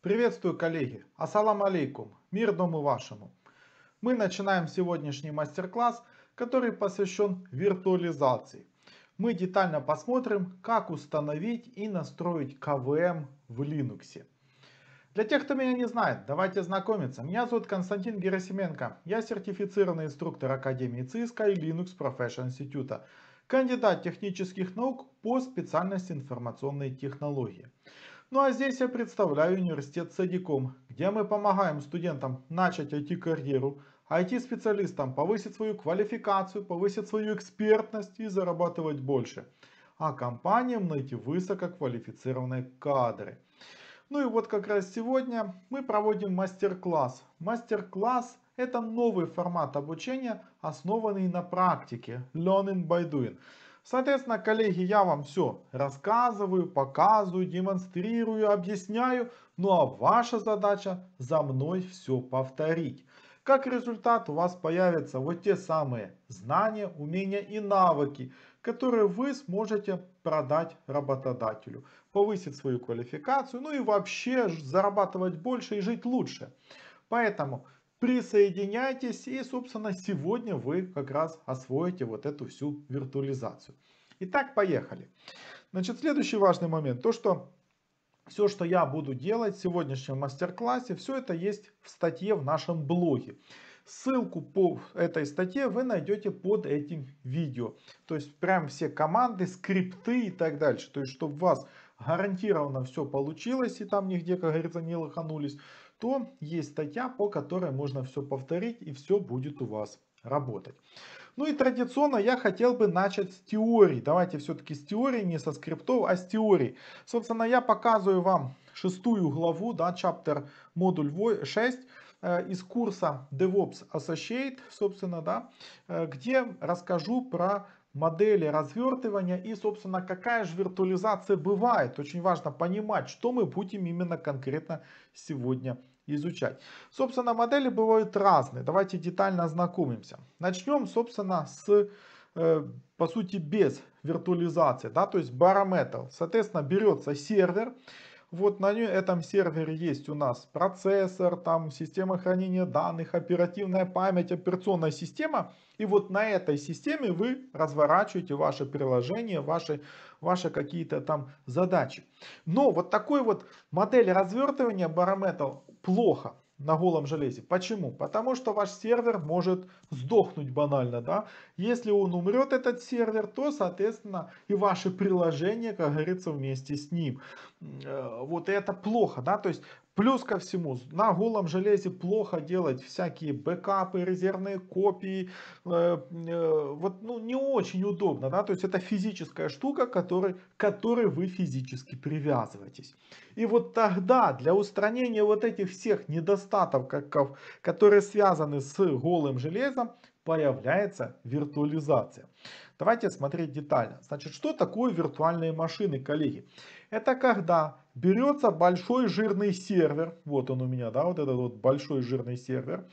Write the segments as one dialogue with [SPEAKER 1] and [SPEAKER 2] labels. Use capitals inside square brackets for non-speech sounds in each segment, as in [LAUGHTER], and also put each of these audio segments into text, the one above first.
[SPEAKER 1] Приветствую, коллеги! Ассалам алейкум! Мир дому вашему! Мы начинаем сегодняшний мастер-класс, который посвящен виртуализации. Мы детально посмотрим, как установить и настроить КВМ в Linux. Для тех, кто меня не знает, давайте знакомиться. Меня зовут Константин Герасименко. Я сертифицированный инструктор Академии ЦИСКа и Linux Profession Institute. Кандидат технических наук по специальности информационные технологии. Ну а здесь я представляю университет Садиком, где мы помогаем студентам начать IT-карьеру, IT-специалистам повысить свою квалификацию, повысить свою экспертность и зарабатывать больше. А компаниям найти высококвалифицированные кадры. Ну и вот как раз сегодня мы проводим мастер-класс. Мастер-класс это новый формат обучения, основанный на практике, learning by doing. Соответственно, коллеги, я вам все рассказываю, показываю, демонстрирую, объясняю. Ну а ваша задача за мной все повторить. Как результат у вас появятся вот те самые знания, умения и навыки, которые вы сможете продать работодателю. Повысить свою квалификацию, ну и вообще зарабатывать больше и жить лучше. Поэтому Присоединяйтесь и, собственно, сегодня вы как раз освоите вот эту всю виртуализацию. Итак, поехали. Значит, следующий важный момент. То, что все, что я буду делать в сегодняшнем мастер-классе, все это есть в статье в нашем блоге. Ссылку по этой статье вы найдете под этим видео. То есть прям все команды, скрипты и так дальше. То есть чтобы у вас гарантированно все получилось и там нигде, как говорится, не лоханулись то есть статья, по которой можно все повторить и все будет у вас работать. Ну и традиционно я хотел бы начать с теории. Давайте все-таки с теории, не со скриптов, а с теории. Собственно, я показываю вам шестую главу, да, чаптер модуль 6 э, из курса DevOps Associate, собственно, да, э, где расскажу про модели развертывания и, собственно, какая же виртуализация бывает. Очень важно понимать, что мы будем именно конкретно сегодня изучать. Собственно, модели бывают разные. Давайте детально ознакомимся. Начнем, собственно, с, э, по сути, без виртуализации, да, то есть барометр. Соответственно, берется сервер. Сервер вот на этом сервере есть у нас процессор, там система хранения данных, оперативная память, операционная система. И вот на этой системе вы разворачиваете ваше приложение, ваши, ваши какие-то там задачи. Но вот такой вот модель развертывания metal плохо на голом железе. Почему? Потому что ваш сервер может сдохнуть банально, да. Если он умрет, этот сервер, то, соответственно, и ваше приложение, как говорится, вместе с ним. Э, вот это плохо, да. То есть Плюс ко всему, на голом железе плохо делать всякие бэкапы, резервные копии. Э, э, вот, ну, не очень удобно, да, то есть это физическая штука, который, к которой вы физически привязываетесь. И вот тогда для устранения вот этих всех недостатков, которые связаны с голым железом, появляется виртуализация. Давайте смотреть детально. Значит, что такое виртуальные машины, коллеги? Это когда берется большой жирный сервер, вот он у меня, да, вот этот вот большой жирный сервер.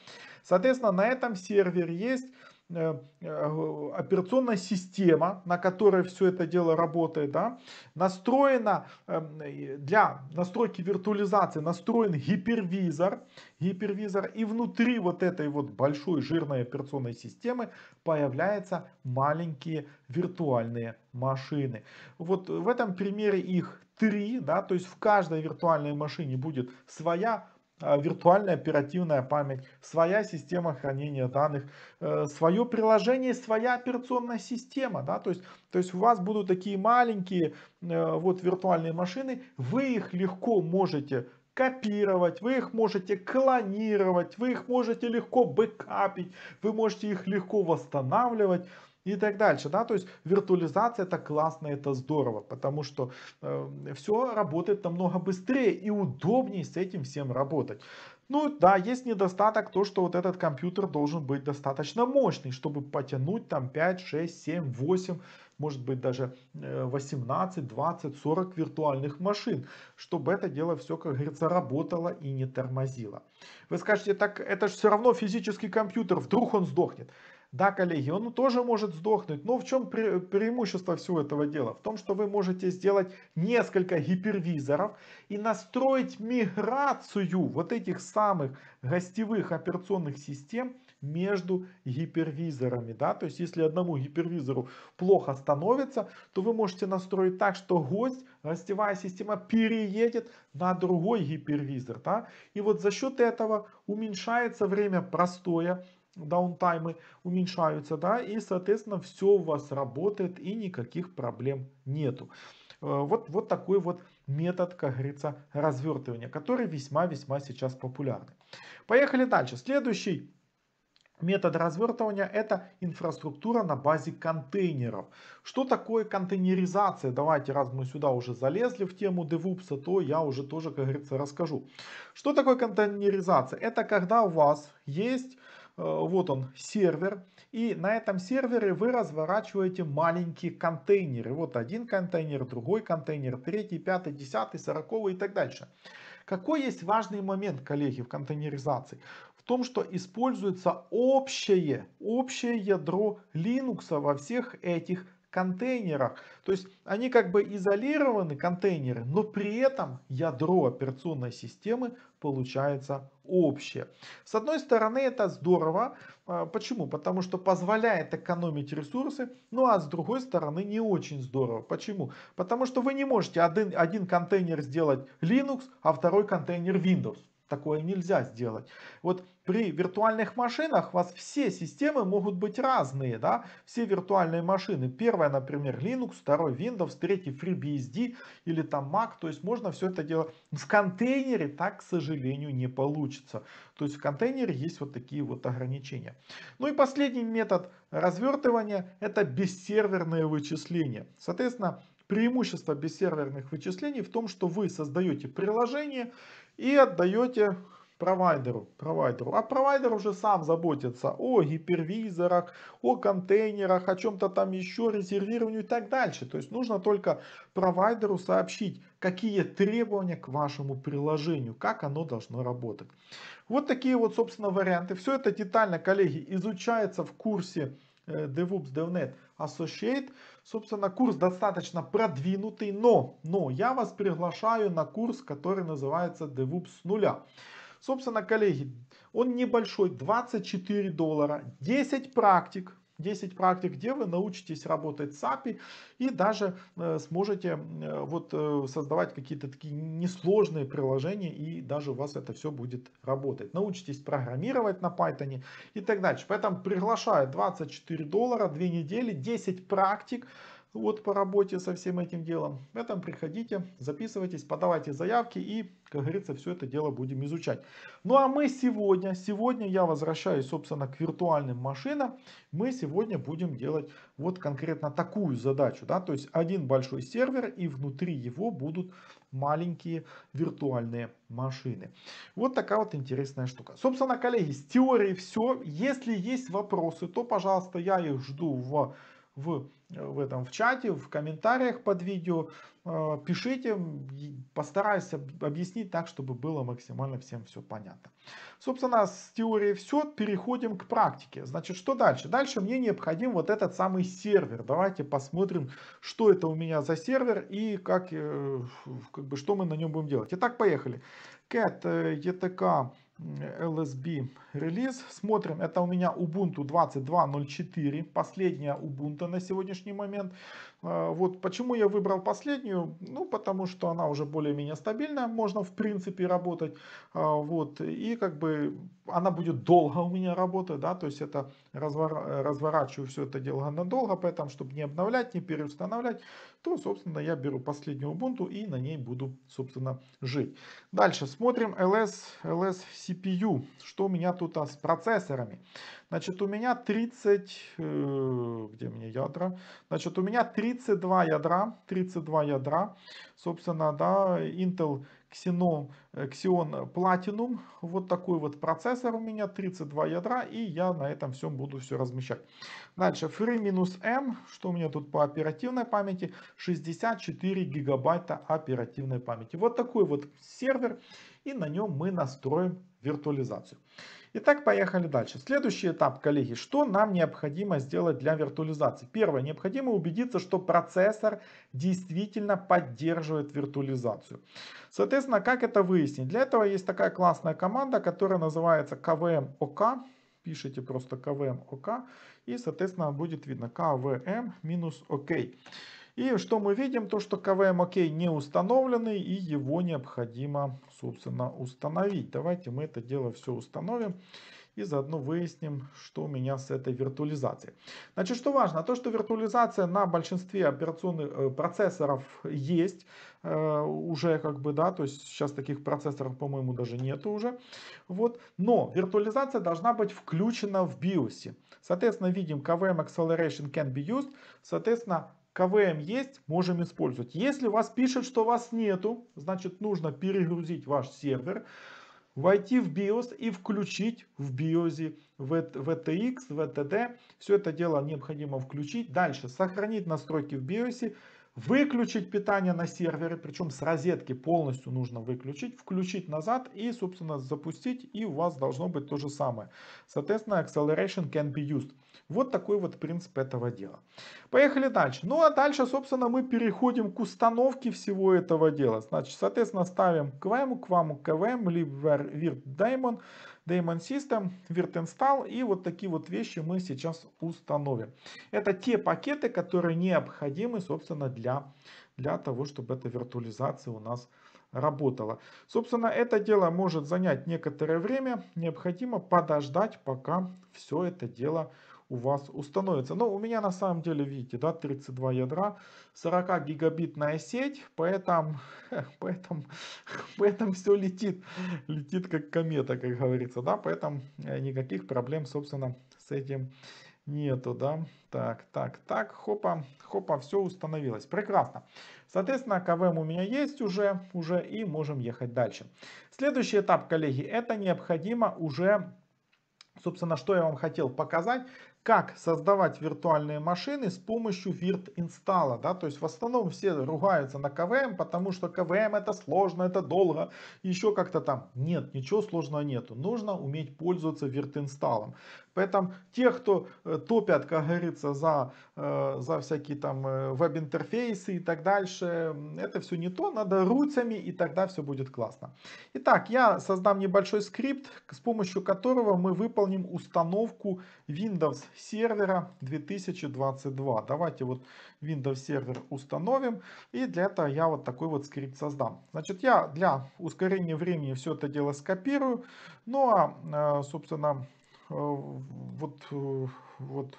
[SPEAKER 1] Соответственно, на этом сервере есть Э, э, операционная система, на которой все это дело работает, да, настроена эм, для настройки виртуализации, настроен гипервизор, гипервизор, и внутри вот этой вот большой жирной операционной системы появляются маленькие виртуальные машины. Вот в этом примере их три, да, то есть в каждой виртуальной машине будет своя а, виртуальная оперативная память, своя система хранения данных, э, свое приложение, своя операционная система. Да? То, есть, то есть у вас будут такие маленькие э, вот, виртуальные машины, вы их легко можете копировать, вы их можете клонировать, вы их можете легко бэкапить, вы можете их легко восстанавливать и так дальше, да, то есть виртуализация это классно, это здорово, потому что э, все работает намного быстрее и удобнее с этим всем работать. Ну да, есть недостаток то, что вот этот компьютер должен быть достаточно мощный, чтобы потянуть там 5, 6, 7, 8, может быть даже 18, 20, 40 виртуальных машин, чтобы это дело все, как говорится, работало и не тормозило. Вы скажете, так это же все равно физический компьютер, вдруг он сдохнет. Да, коллеги, он тоже может сдохнуть, но в чем преимущество всего этого дела? В том, что вы можете сделать несколько гипервизоров и настроить миграцию вот этих самых гостевых операционных систем между гипервизорами. Да? То есть, если одному гипервизору плохо становится, то вы можете настроить так, что гость, гостевая система переедет на другой гипервизор. Да? И вот за счет этого уменьшается время простоя даунтаймы уменьшаются, да, и, соответственно, все у вас работает и никаких проблем нету. Э, вот, вот такой вот метод, как говорится, развертывания, который весьма-весьма сейчас популярный. Поехали дальше. Следующий Метод развертывания – это инфраструктура на базе контейнеров. Что такое контейнеризация? Давайте, раз мы сюда уже залезли в тему DevOps, то я уже тоже, как говорится, расскажу. Что такое контейнеризация? Это когда у вас есть Э, вот он, сервер. И на этом сервере вы разворачиваете маленькие контейнеры. Вот один контейнер, другой контейнер, третий, пятый, десятый, сороковый и так дальше. Какой есть важный момент, коллеги, в контейнеризации? В том, что используется общее, общее ядро Linux во всех этих контейнерах. То есть они как бы изолированы, контейнеры, но при этом ядро операционной системы получается общее. С одной стороны это здорово. А, почему? Потому что позволяет экономить ресурсы. Ну а с другой стороны не очень здорово. Почему? Потому что вы не можете один, один контейнер сделать Linux, а второй контейнер Windows такое нельзя сделать. Вот при виртуальных машинах у вас все системы могут быть разные, да, все виртуальные машины. Первая, например, Linux, второй Windows, третий FreeBSD или там Mac, то есть можно все это делать. В контейнере так, к сожалению, не получится. То есть в контейнере есть вот такие вот ограничения. Ну и последний метод развертывания это бессерверное вычисление. Соответственно, Преимущество бессерверных вычислений в том, что вы создаете приложение и отдаете провайдеру, провайдеру. А провайдер уже сам заботится о гипервизорах, о контейнерах, о чем-то там еще, резервированию и так дальше. То есть нужно только провайдеру сообщить, какие требования к вашему приложению, как оно должно работать. Вот такие вот, собственно, варианты. Все это детально, коллеги, изучается в курсе Э, DevOps, DevNet Associate. Собственно, курс достаточно продвинутый, но, но я вас приглашаю на курс, который называется DevOps с нуля. Собственно, коллеги, он небольшой, 24 доллара, 10 практик, 10 практик, где вы научитесь работать с API и даже э, сможете э, вот э, создавать какие-то такие несложные приложения и даже у вас это все будет работать. Научитесь программировать на Python и так дальше. Поэтому приглашаю 24 доллара, 2 недели, 10 практик вот по работе со всем этим делом. этом приходите, записывайтесь, подавайте заявки и, как говорится, все это дело будем изучать. Ну а мы сегодня, сегодня я возвращаюсь, собственно, к виртуальным машинам. Мы сегодня будем делать вот конкретно такую задачу, да, то есть один большой сервер и внутри его будут маленькие виртуальные машины. Вот такая вот интересная штука. Собственно, коллеги, с теорией все. Если есть вопросы, то, пожалуйста, я их жду в в, в этом в чате, в комментариях под видео. Э, пишите, постараюсь объяснить так, чтобы было максимально всем все понятно. Собственно, с теории все, переходим к практике. Значит, что дальше? Дальше мне необходим вот этот самый сервер. Давайте посмотрим, что это у меня за сервер и как, э, как бы, что мы на нем будем делать. Итак, поехали. cat э, etc LSB релиз. Смотрим, это у меня Ubuntu 22.04, последняя Ubuntu на сегодняшний момент. А, вот почему я выбрал последнюю, ну потому что она уже более-менее стабильная, можно в принципе работать. А, вот, и как бы она будет долго у меня работать, да, то есть это развор... разворачиваю все это дело надолго, поэтому чтобы не обновлять, не переустанавливать, то, собственно, я беру последнюю Ubuntu и на ней буду, собственно, жить. Дальше смотрим LS, LS CPU. Что у меня тут а, с процессорами? Значит, у меня 30... Э, где мне ядра? Значит, у меня 32 ядра. 32 ядра. Собственно, да, Intel Xenon, Xeon Platinum. Вот такой вот процессор у меня, 32 ядра, и я на этом всем буду все размещать. Дальше, Free-M, что у меня тут по оперативной памяти, 64 гигабайта оперативной памяти. Вот такой вот сервер, и на нем мы настроим виртуализацию. Итак, поехали дальше. Следующий этап, коллеги, что нам необходимо сделать для виртуализации? Первое, необходимо убедиться, что процессор действительно поддерживает виртуализацию. Соответственно, как это выяснить? Для этого есть такая классная команда, которая называется kvm.ok. Пишите просто kvm.ok и, соответственно, будет видно kvm-ok. OK. И что мы видим? То, что КВМ ОК не установленный и его необходимо, собственно, установить. Давайте мы это дело все установим и заодно выясним, что у меня с этой виртуализацией. Значит, что важно, то, что виртуализация на большинстве операционных э, процессоров есть э, уже как бы, да, то есть сейчас таких процессоров, по-моему, даже нету уже, вот, но виртуализация должна быть включена в BIOS. Соответственно, видим, KVM Acceleration can be used, соответственно, КВМ есть, можем использовать. Если вас пишет, что вас нету, значит нужно перегрузить ваш сервер, войти в BIOS и включить в BIOS VTX, VTD. Все это дело необходимо включить. Дальше сохранить настройки в BIOS выключить питание на сервере, причем с розетки полностью нужно выключить, включить назад и, собственно, запустить, и у вас должно быть то же самое. Соответственно, acceleration can be used. Вот такой вот принцип этого дела. Поехали дальше. Ну а дальше, собственно, мы переходим к установке всего этого дела. Значит, соответственно, ставим QEM, QAM, QVM, либо Virt Daemon. Daemon System, Virtinstall и вот такие вот вещи мы сейчас установим. Это те пакеты, которые необходимы, собственно, для, для того, чтобы эта виртуализация у нас работала работала. Собственно, это дело может занять некоторое время. Необходимо подождать, пока все это дело у вас установится. Но ну, у меня на самом деле, видите, да, 32 ядра, 40 гигабитная сеть, поэтому, [LAUGHS] поэтому, [LAUGHS] поэтому все летит, летит как комета, как говорится, да, поэтому э, никаких проблем, собственно, с этим Нету, да? Так, так, так, хопа, хопа, все установилось. Прекрасно. Соответственно, КВМ у меня есть уже, уже и можем ехать дальше. Следующий этап, коллеги, это необходимо уже Собственно, что я вам хотел показать как создавать виртуальные машины с помощью virt инсталла. Да? То есть в основном все ругаются на КВМ, потому что КВМ это сложно, это долго, еще как-то там. Нет, ничего сложного нету. Нужно уметь пользоваться virt инсталлом. Поэтому те, кто э, топят, как говорится, за, э, за всякие там э, веб-интерфейсы и так дальше, это все не то, надо руцами, и тогда все будет классно. Итак, я создам небольшой скрипт, с помощью которого мы выполним установку Windows сервера 2022. Давайте вот Windows сервер установим. И для этого я вот такой вот скрипт создам. Значит, я для ускорения времени все это дело скопирую. Ну а, э, собственно, э, вот, э, вот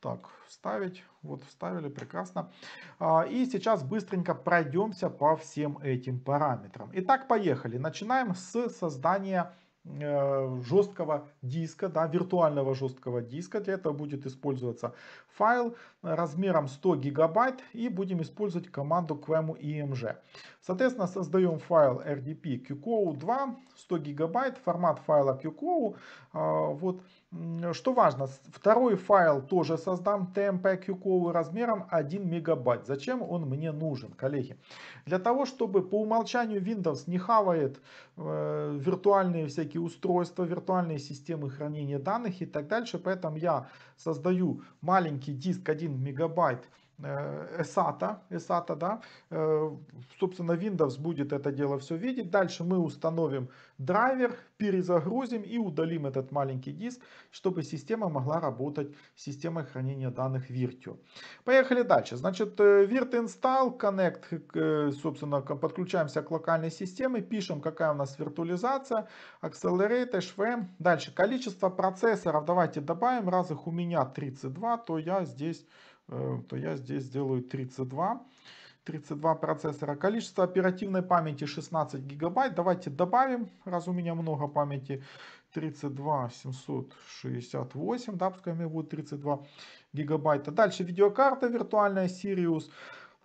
[SPEAKER 1] так, вставить. Вот вставили, прекрасно. А, и сейчас быстренько пройдемся по всем этим параметрам. Итак, поехали. Начинаем с создания Э, жесткого диска, да, виртуального жесткого диска. Для этого будет использоваться файл размером 100 гигабайт и будем использовать команду QEMU img Соответственно, создаем файл RDP QCO2, 100 гигабайт, формат файла QCO. А, вот. Что важно, второй файл тоже создам TMP QCO размером 1 мегабайт. Зачем он мне нужен, коллеги? Для того, чтобы по умолчанию Windows не хавает э, виртуальные всякие устройства, виртуальные системы хранения данных и так дальше. Поэтому я создаю маленький диск 1 1 мегабайт ESATA, э, ESATA, да, э, собственно, Windows будет это дело все видеть. Дальше мы установим драйвер, перезагрузим и удалим этот маленький диск, чтобы система могла работать с системой хранения данных Virtio. Поехали дальше. Значит, virt install connect, собственно, подключаемся к локальной системе, пишем, какая у нас виртуализация, accelerate, HVM. Эм. Дальше, количество процессоров давайте добавим, раз их у меня 32, то я здесь Э, то я здесь сделаю 32. 32 процессора. Количество оперативной памяти 16 гигабайт. Давайте добавим, раз у меня много памяти. 32 768, да, пускай у меня будет 32 гигабайта. Дальше видеокарта виртуальная Sirius.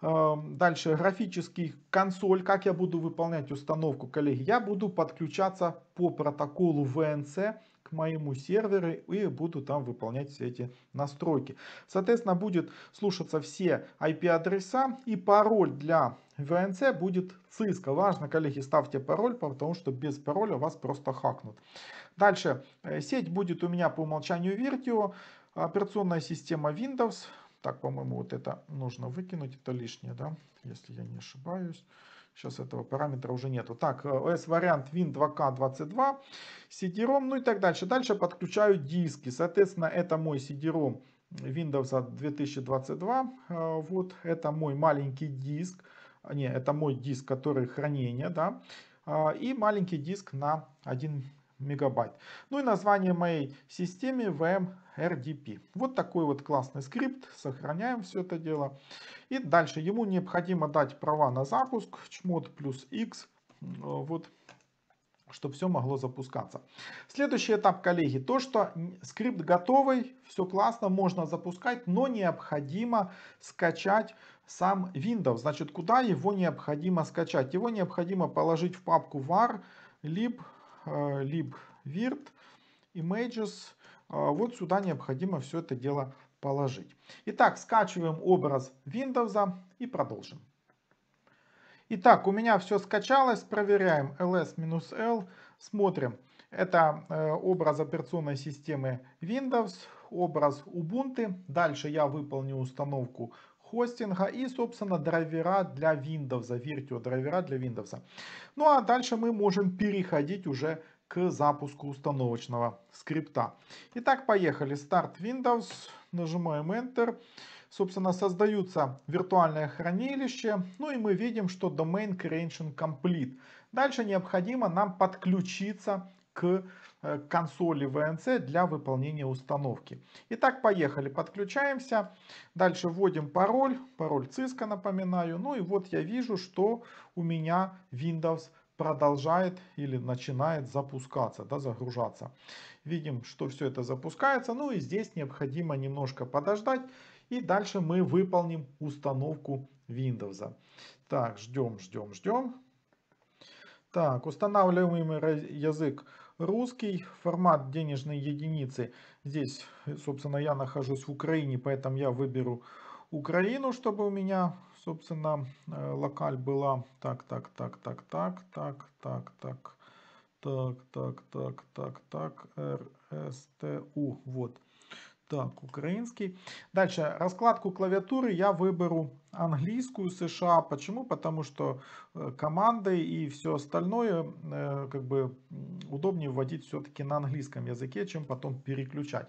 [SPEAKER 1] Эм, дальше графический консоль, как я буду выполнять установку, коллеги, я буду подключаться по протоколу VNC к моему серверу и буду там выполнять все эти настройки. Соответственно, будет слушаться все IP-адреса и пароль для VNC будет Cisco. Важно, коллеги, ставьте пароль, потому что без пароля вас просто хакнут. Дальше, э, сеть будет у меня по умолчанию Virtio, операционная система Windows. Так, по-моему, вот это нужно выкинуть, это лишнее, да, если я не ошибаюсь. Сейчас этого параметра уже нету. Так, OS-вариант Win2K22, CD-ROM, ну и так дальше. Дальше подключаю диски. Соответственно, это мой CD-ROM Windows 2022. Э, вот, это мой маленький диск. А, не, это мой диск, который хранение, да. А, и маленький диск на 1 мегабайт. Ну и название моей системе VMRDP. Вот такой вот классный скрипт. Сохраняем все это дело. И дальше ему необходимо дать права на запуск. Чмод плюс X. Вот чтобы все могло запускаться. Следующий этап, коллеги, то, что скрипт готовый, все классно, можно запускать, но необходимо скачать сам Windows. Значит, куда его необходимо скачать? Его необходимо положить в папку var lib libvirt, а, images. А, вот сюда необходимо все это дело положить. Итак, скачиваем образ Windows и продолжим. Итак, у меня все скачалось. Проверяем ls-l. Смотрим. Это э, образ операционной системы Windows, образ Ubuntu. Дальше я выполню установку хостинга и, собственно, драйвера для Windows, Virtio драйвера для Windows. Ну а дальше мы можем переходить уже к запуску установочного скрипта. Итак, поехали. Старт Windows. Нажимаем Enter. Собственно, создаются виртуальное хранилище. Ну и мы видим, что Domain Creation Complete. Дальше необходимо нам подключиться к Э, консоли VNC для выполнения установки. Итак, поехали, подключаемся. Дальше вводим пароль, пароль Cisco, напоминаю. Ну и вот я вижу, что у меня Windows продолжает или начинает запускаться, да, загружаться. Видим, что все это запускается. Ну и здесь необходимо немножко подождать. И дальше мы выполним установку Windows. Так, ждем, ждем, ждем. Так, устанавливаемый язык русский. Формат денежной единицы. Здесь, собственно, я нахожусь в Украине, поэтому я выберу Украину, чтобы у меня, собственно, локаль была. Так, так, так, так, так, так, так, так, так, так, так, так, так, РСТУ. Вот. Так, украинский. Дальше, раскладку клавиатуры я выберу английскую США. Почему? Потому что команды и все остальное как бы удобнее вводить все-таки на английском языке, чем потом переключать.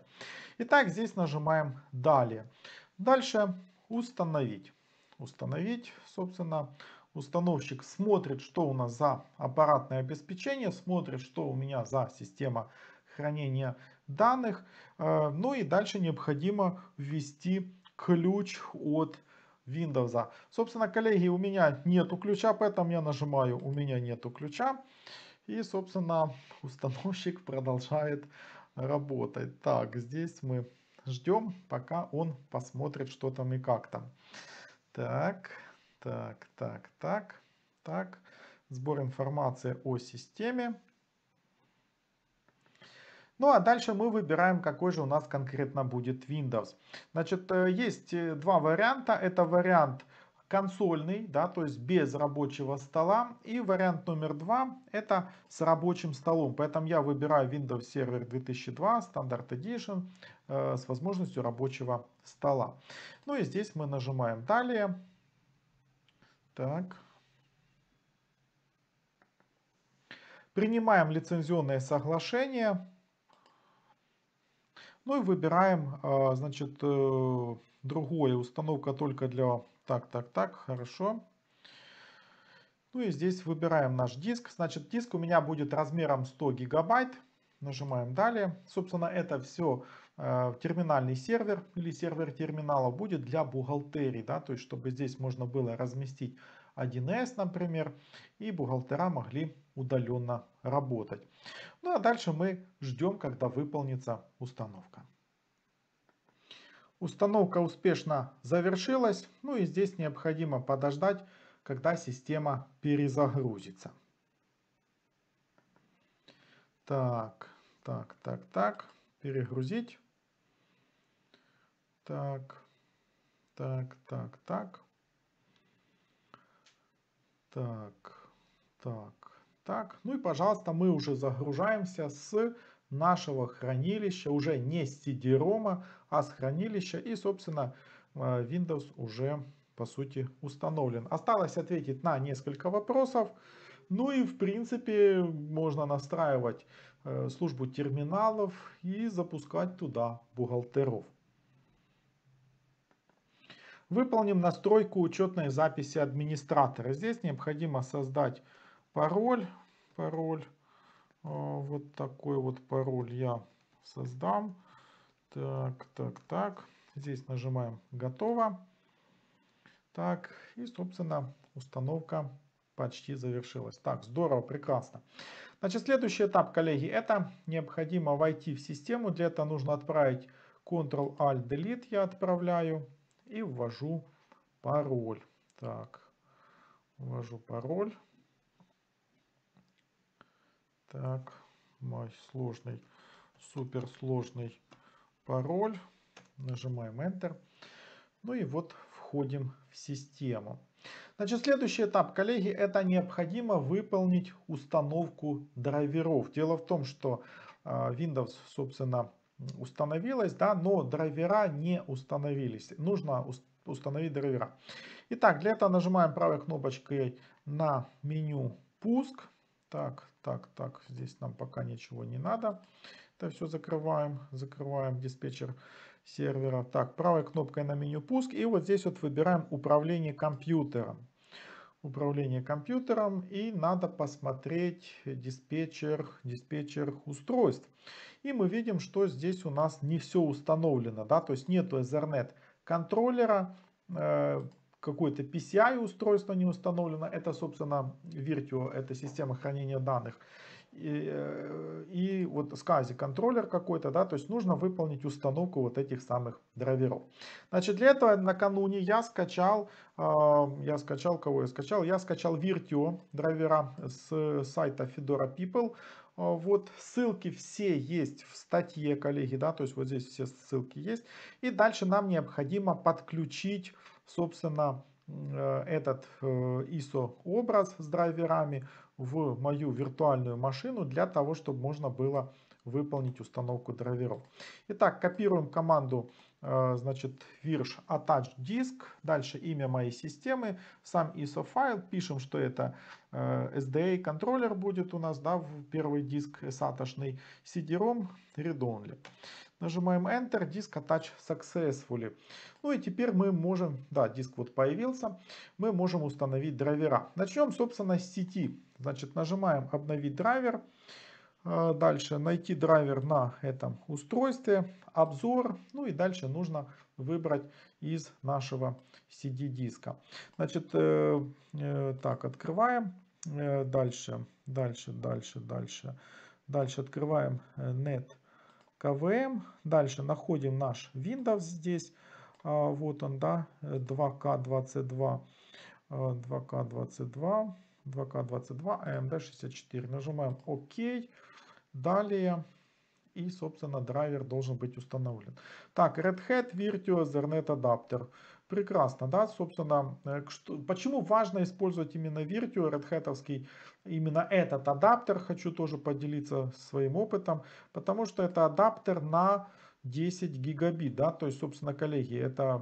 [SPEAKER 1] Итак, здесь нажимаем «Далее». Дальше «Установить». «Установить», собственно, установщик смотрит, что у нас за аппаратное обеспечение, смотрит, что у меня за система хранения данных. Э, ну и дальше необходимо ввести ключ от Windows. Собственно, коллеги, у меня нету ключа, поэтому я нажимаю «У меня нету ключа». И, собственно, [LAUGHS] установщик продолжает работать. Так, здесь мы ждем, пока он посмотрит, что там и как там. Так, так, так, так, так. Сбор информации о системе. Ну а дальше мы выбираем, какой же у нас конкретно будет Windows. Значит, э, есть э, два варианта. Это вариант консольный, да, то есть без рабочего стола. И вариант номер два это с рабочим столом. Поэтому я выбираю Windows Server 2002 Standard Edition э, с возможностью рабочего стола. Ну и здесь мы нажимаем далее. Так. Принимаем лицензионное соглашение. Ну и выбираем, а, значит, э, другое. Установка только для... Так, так, так, хорошо. Ну и здесь выбираем наш диск. Значит, диск у меня будет размером 100 гигабайт. Нажимаем далее. Собственно, это все э, терминальный сервер или сервер терминала будет для бухгалтерии. Да? То есть, чтобы здесь можно было разместить 1С, например, и бухгалтера могли удаленно работать. Ну а дальше мы ждем, когда выполнится установка. Установка успешно завершилась. Ну и здесь необходимо подождать, когда система перезагрузится. Так, так, так, так. Перегрузить. Так, так, так, так. Так, так. Так, ну и, пожалуйста, мы уже загружаемся с нашего хранилища, уже не с cd а с хранилища. И, собственно, э, Windows уже, по сути, установлен. Осталось ответить на несколько вопросов. Ну и, в принципе, можно настраивать э, службу терминалов и запускать туда бухгалтеров. Выполним настройку учетной записи администратора. Здесь необходимо создать пароль. Пароль. А, вот такой вот пароль я создам. Так, так, так. Здесь нажимаем «Готово». Так, и, собственно, установка почти завершилась. Так, здорово, прекрасно. Значит, следующий этап, коллеги, это необходимо войти в систему. Для этого нужно отправить Ctrl-Alt-Delete, я отправляю, и ввожу пароль. Так, ввожу пароль. Так, мой сложный, суперсложный пароль. Нажимаем Enter. Ну и вот входим в систему. Значит, следующий этап, коллеги, это необходимо выполнить установку драйверов. Дело в том, что а, Windows, собственно, установилась, да, но драйвера не установились. Нужно установить драйвера. Итак, для этого нажимаем правой кнопочкой на меню «Пуск». Так, так, так, здесь нам пока ничего не надо. Это все закрываем, закрываем диспетчер сервера. Так, правой кнопкой на меню пуск. И вот здесь вот выбираем управление компьютером. Управление компьютером. И надо посмотреть диспетчер, диспетчер устройств. И мы видим, что здесь у нас не все установлено. Да? То есть нету Ethernet контроллера. Э, какое-то PCI устройство не установлено. Это, собственно, Virtio, это система хранения данных. И, э, и вот SCSI контроллер какой-то, да, то есть нужно выполнить установку вот этих самых драйверов. Значит, для этого накануне я скачал, э, я скачал, кого я скачал? Я скачал Virtio драйвера с сайта Fedora People. Э, вот ссылки все есть в статье, коллеги, да, то есть вот здесь все ссылки есть. И дальше нам необходимо подключить Собственно, э, этот э, ISO образ с драйверами в мою виртуальную машину для того, чтобы можно было выполнить установку драйверов. Итак, копируем команду э, значит, virsh attach disk, дальше имя моей системы, сам ISO файл, пишем, что это SDA контроллер будет у нас, да, в первый диск SATA-шный, CD-ROM, read-only. Нажимаем Enter, диск Attach Successfully. Ну и теперь мы можем, да, диск вот появился, мы можем установить драйвера. Начнем, собственно, с сети. Значит, нажимаем обновить драйвер. А, дальше найти драйвер на этом устройстве, обзор, ну и дальше нужно выбрать из нашего CD-диска. Значит, э, э, так, открываем, э, дальше, дальше, дальше, дальше, дальше открываем э, net КВМ. Дальше находим наш Windows здесь. А, вот он, да, 2К22, 2К22, 2К22, AMD64. Нажимаем ОК. Далее. И, собственно, драйвер должен быть установлен. Так, Red Hat, Virtuo, Ethernet Adapter. Прекрасно, да, собственно, э, почему важно использовать именно Virtuo, Red Hat именно этот адаптер. Хочу тоже поделиться своим опытом, потому что это адаптер на 10 гигабит. Да? То есть, собственно, коллеги, это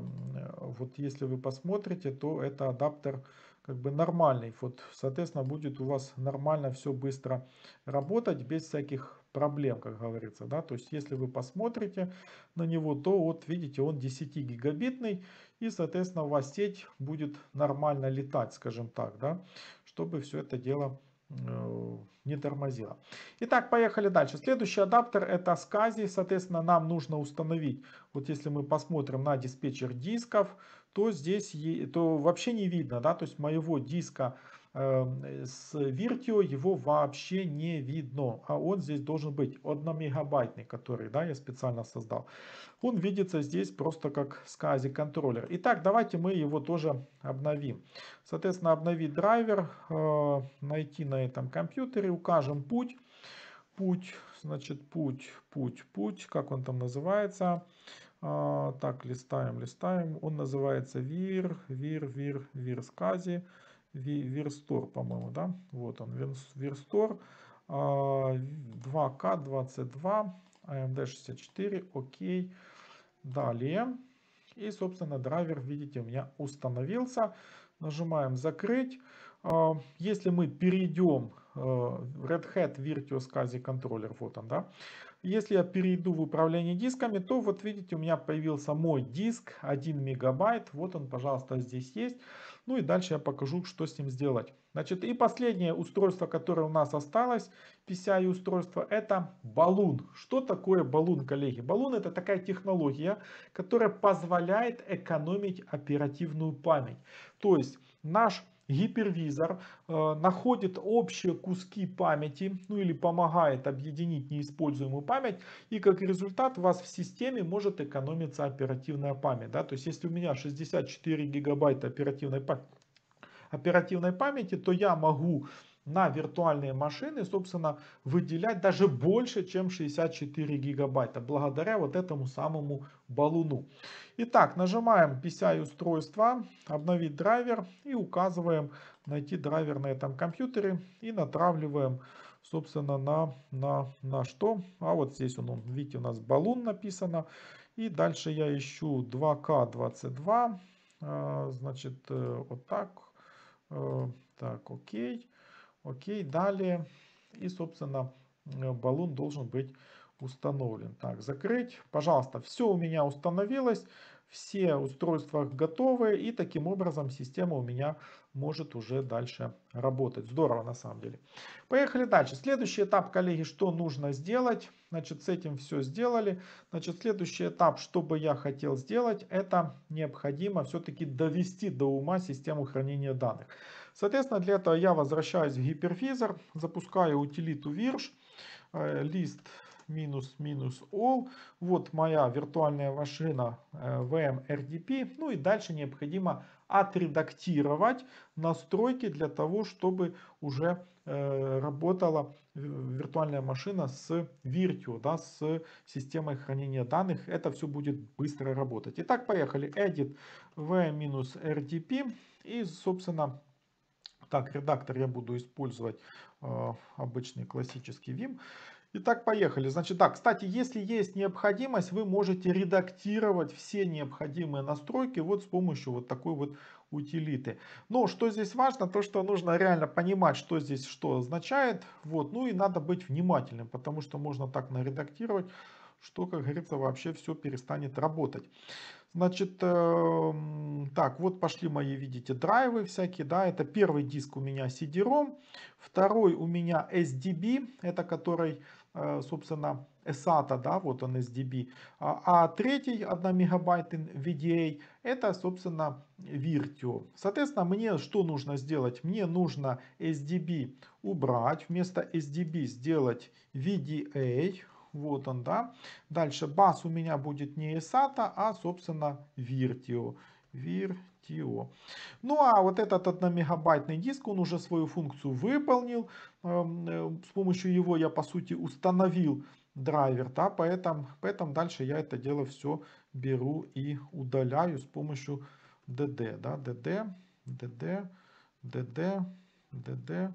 [SPEAKER 1] вот если вы посмотрите, то это адаптер как бы нормальный. Вот, соответственно, будет у вас нормально все быстро работать без всяких проблем, как говорится, да, то есть если вы посмотрите на него, то вот видите, он 10 гигабитный и, соответственно, у вас сеть будет нормально летать, скажем так, да, чтобы все это дело не тормозило. Итак, поехали дальше. Следующий адаптер это SCSI. Соответственно, нам нужно установить, вот если мы посмотрим на диспетчер дисков, то здесь то вообще не видно, да, то есть моего диска Эм, э, с Virtio его вообще не видно, а он здесь должен быть 1 мегабайтный, который да, я специально создал. Он видится здесь просто как SCSI контроллер. Итак, давайте мы его тоже обновим. Соответственно, обновить драйвер, э, найти на этом компьютере, укажем путь. Путь, значит, путь, путь, путь, как он там называется. Э, так, листаем, листаем. Он называется vir, vir, vir, vir, SCSI. Верстор, по-моему, да? Вот он, Верстор. 2К22, AMD64, окей. Далее. И, собственно, драйвер, видите, у меня установился. Нажимаем «Закрыть». А, если мы перейдем в э, Red Hat Virtuos Kasi Controller, вот он, да, если я перейду в управление дисками, то вот видите, у меня появился мой диск 1 мегабайт. Вот он, пожалуйста, здесь есть. Ну и дальше я покажу, что с ним сделать. Значит, и последнее устройство, которое у нас осталось, PCI устройство, это балун. Что такое балун, коллеги? Балун это такая технология, которая позволяет экономить оперативную память. То есть наш гипервизор э, находит общие куски памяти, ну или помогает объединить неиспользуемую память, и как результат у вас в системе может экономиться оперативная память. Да? То есть если у меня 64 гигабайта оперативной, оперативной памяти, то я могу на виртуальные машины, собственно, выделять даже больше, чем 64 гигабайта, благодаря вот этому самому балуну. Итак, нажимаем PCI устройство, обновить драйвер и указываем найти драйвер на этом компьютере и натравливаем собственно, на, на, на что? А вот здесь он, видите, у нас балун написано. И дальше я ищу 2К22. А, значит, э, вот так. Э, так, окей. Окей, далее. И, собственно, э, баллон должен быть установлен. Так, закрыть. Пожалуйста, все у меня установилось. Все устройства готовы. И таким образом система у меня может уже дальше работать. Здорово на самом деле. Поехали дальше. Следующий этап, коллеги, что нужно сделать. Значит, с этим все сделали. Значит, следующий этап, что бы я хотел сделать, это необходимо все-таки довести до ума систему хранения данных. Соответственно, для этого я возвращаюсь в гипервизор, запускаю утилиту Virsch, э, лист минус минус all. Вот моя виртуальная машина э, VM RDP. Ну и дальше необходимо отредактировать настройки для того, чтобы уже э, работала виртуальная машина с Virtio, да, с системой хранения данных. Это все будет быстро работать. Итак, поехали. Edit v-rdp и, собственно, так, редактор я буду использовать э, обычный классический Vim. Итак, поехали. Значит, да, кстати, если есть необходимость, вы можете редактировать все необходимые настройки вот с помощью вот такой вот утилиты. Но что здесь важно, то что нужно реально понимать, что здесь что означает. Вот, ну и надо быть внимательным, потому что можно так наредактировать, что, как говорится, вообще все перестанет работать. Значит, э, так, вот пошли мои, видите, драйвы всякие, да, это первый диск у меня CD-ROM, второй у меня SDB, это который Э, собственно, SATA, да, вот он SDB. А, а третий 1 мегабайт VDA это, собственно, Virtio. Соответственно, мне что нужно сделать? Мне нужно SDB убрать, вместо SDB сделать VDA. Вот он, да. Дальше бас у меня будет не SATA, а, собственно, Virtio. Virtio. TO. Ну а вот этот 1 мегабайтный диск, он уже свою функцию выполнил. Эм, э, с помощью его я по сути установил драйвер, да, поэтому, поэтому дальше я это дело все беру и удаляю с помощью DD, да, DD, DD, DD, DD,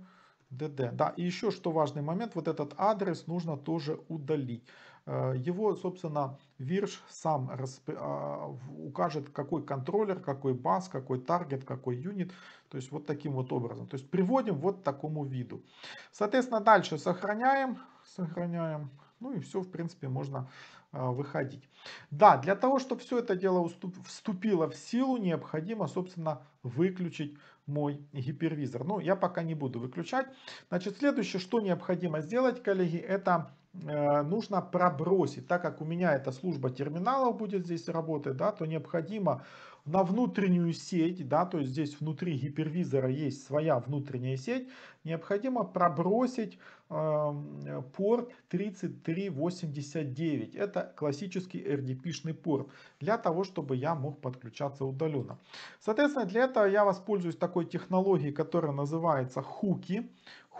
[SPEAKER 1] DD, да, и еще что важный момент, вот этот адрес нужно тоже удалить. Э, его, собственно, Вирш сам расп... А, укажет, какой контроллер, какой бас, какой таргет, какой юнит. То есть вот таким вот образом. То есть приводим вот к такому виду. Соответственно, дальше сохраняем. Сохраняем. Ну и все, в принципе, можно а, выходить. Да, для того, чтобы все это дело вступило в силу, необходимо, собственно, выключить мой гипервизор. Но ну, я пока не буду выключать. Значит, следующее, что необходимо сделать, коллеги, это Э, нужно пробросить, так как у меня эта служба терминалов будет здесь работать, да, то необходимо на внутреннюю сеть, да, то есть здесь внутри гипервизора есть своя внутренняя сеть, необходимо пробросить э, порт 3389. Это классический RDP-шный порт, для того, чтобы я мог подключаться удаленно. Соответственно, для этого я воспользуюсь такой технологией, которая называется хуки.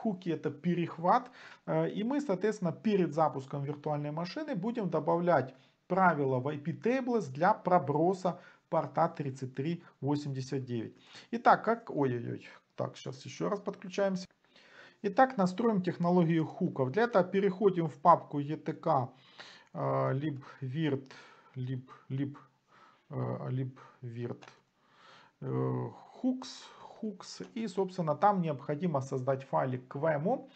[SPEAKER 1] Хуки это перехват. Э, и мы, соответственно, перед запуском виртуальной машины будем добавлять правила в IP Tables для проброса порта 3389. Итак, как... Ой-ой-ой. Так, сейчас еще раз подключаемся. Итак, настроим технологию хуков. Для этого переходим в папку ETK libvirt lib, либ либ lib, lib, lib, hooks. И, собственно, там необходимо создать файлик QEMU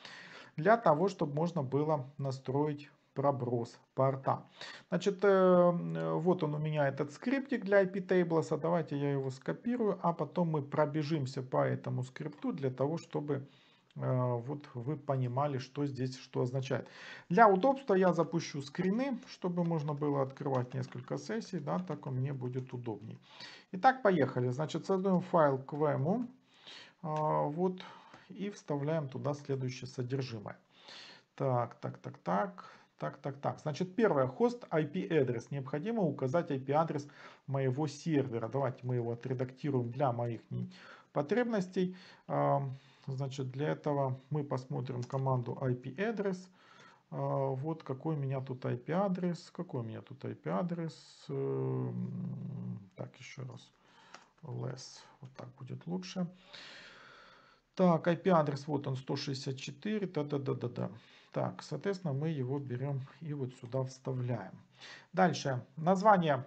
[SPEAKER 1] для того, чтобы можно было настроить проброс порта. Значит, э, э, вот он у меня этот скриптик для IP Tables. Давайте я его скопирую, а потом мы пробежимся по этому скрипту для того, чтобы а, вот вы понимали, что здесь что означает. Для удобства я запущу скрины, чтобы можно было открывать несколько сессий, да, так мне будет удобней. Итак, поехали. Значит, создаем файл QEMU, а, вот, и вставляем туда следующее содержимое. Так, так, так, так, так, так, так. Значит, первое, хост IP-адрес. Необходимо указать IP-адрес моего сервера. Давайте мы его отредактируем для моих потребностей. Потребностей. Значит, для этого мы посмотрим команду IP-адрес. А, вот какой у меня тут IP-адрес, какой у меня тут IP-адрес. Э, так, еще раз. Less. Вот так будет лучше. Так, IP-адрес, вот он, 164, да-да-да-да-да. Так, соответственно, мы его берем и вот сюда вставляем. Дальше, название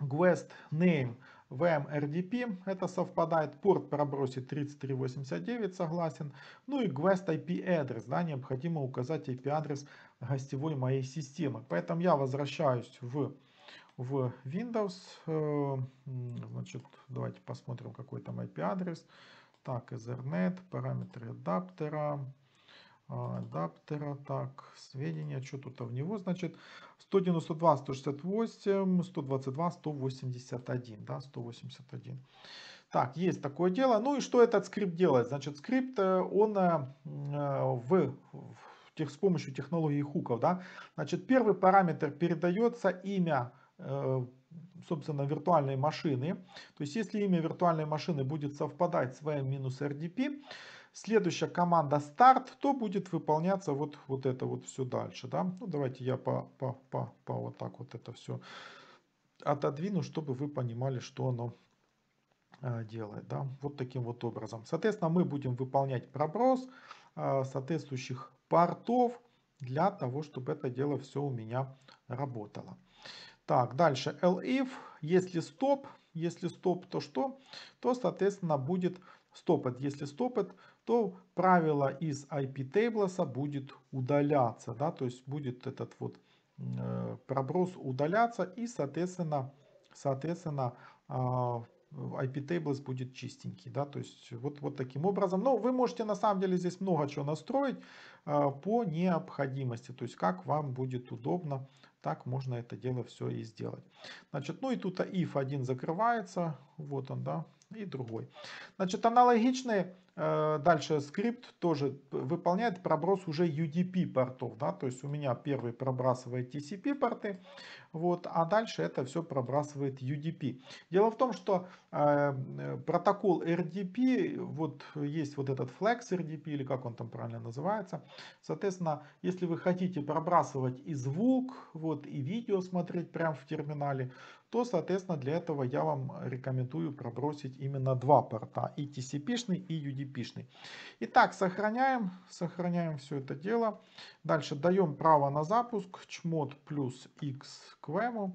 [SPEAKER 1] Guest Name VMRDP, это совпадает, порт пробросит 3389, согласен. Ну и Guest IP адрес, да, необходимо указать IP адрес гостевой моей системы. Поэтому я возвращаюсь в, в Windows, э, значит, давайте посмотрим, какой там IP адрес. Так, Ethernet, параметры адаптера, адаптера. Так, сведения, что тут в него, значит, 192, 168, 122, 181, да, 181. Так, есть такое дело. Ну и что этот скрипт делает? Значит, скрипт, э, он э, в, в тех, с помощью технологии хуков, да, значит, первый параметр передается имя э, собственно, виртуальной машины. То есть, если имя виртуальной машины будет совпадать с vm-rdp, следующая команда старт, то будет выполняться вот, вот это вот все дальше. Да? Ну, давайте я по, по, по, по вот так вот это все отодвину, чтобы вы понимали, что оно э, делает. Да? Вот таким вот образом. Соответственно, мы будем выполнять проброс э, соответствующих портов для того, чтобы это дело все у меня работало. Так, дальше LIF. Если стоп, если стоп, то что? То, соответственно, будет стопать. Если стопать, то правило из IP Tables будет удаляться, да, то есть будет этот вот э, проброс удаляться и, соответственно, соответственно а, IP Tables будет чистенький, да, то есть вот, вот таким образом. Но вы можете на самом деле здесь много чего настроить а, по необходимости, то есть как вам будет удобно, так можно это дело все и сделать. Значит, ну и тут if один закрывается, вот он, да, и другой. Значит, аналогичный э, дальше скрипт тоже выполняет проброс уже UDP портов, да, то есть у меня первый пробрасывает TCP порты, вот, а дальше это все пробрасывает UDP. Дело в том, что эм, э, протокол RDP, вот есть вот этот Flex RDP, или как он там правильно называется. Соответственно, если вы хотите пробрасывать и звук, вот, и видео смотреть прямо в терминале, то, соответственно, для этого я вам рекомендую пробросить именно два порта, и TCP-шный, и UDP-шный. Итак, сохраняем, сохраняем все это дело. Дальше даем право на запуск, чмод плюс X квему.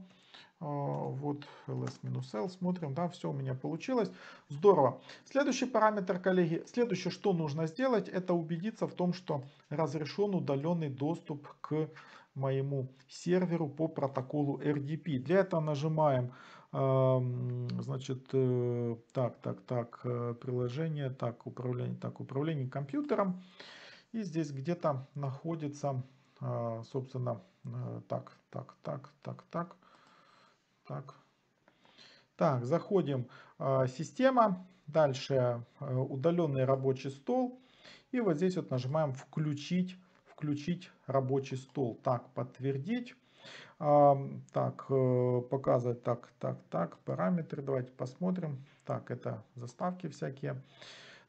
[SPEAKER 1] А, вот ls-l, смотрим, да, все у меня получилось. Здорово. Следующий параметр, коллеги, следующее, что нужно сделать, это убедиться в том, что разрешен удаленный доступ к моему серверу по протоколу RDP. Для этого нажимаем, значит, э, так, так, так, э, приложение, так, управление, так, управление компьютером. И здесь где-то находится а, собственно, э, так, так, так, так, так, так. Так, заходим, а, система, дальше э, удаленный рабочий стол. И вот здесь вот нажимаем включить, включить рабочий стол. Так, подтвердить. А, так, э, показывать, так, так, так, параметры, давайте посмотрим. Так, это заставки всякие.